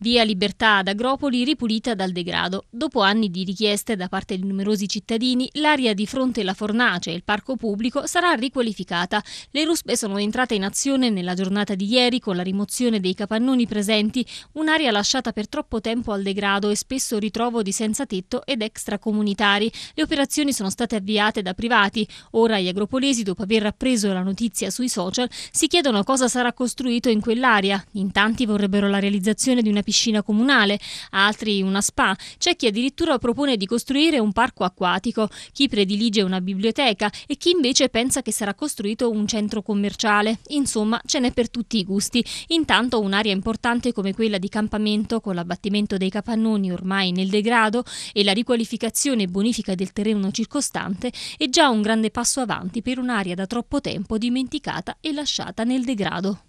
Via Libertà ad Agropoli ripulita dal degrado. Dopo anni di richieste da parte di numerosi cittadini, l'area di fronte alla Fornace e il parco pubblico sarà riqualificata. Le ruspe sono entrate in azione nella giornata di ieri con la rimozione dei capannoni presenti, un'area lasciata per troppo tempo al degrado e spesso ritrovo di senza tetto ed extracomunitari. Le operazioni sono state avviate da privati. Ora gli agropolesi, dopo aver appreso la notizia sui social, si chiedono cosa sarà costruito in quell'area. In tanti vorrebbero la realizzazione di una piscina comunale, altri una spa. C'è chi addirittura propone di costruire un parco acquatico, chi predilige una biblioteca e chi invece pensa che sarà costruito un centro commerciale. Insomma, ce n'è per tutti i gusti. Intanto un'area importante come quella di campamento, con l'abbattimento dei capannoni ormai nel degrado e la riqualificazione e bonifica del terreno circostante, è già un grande passo avanti per un'area da troppo tempo dimenticata e lasciata nel degrado.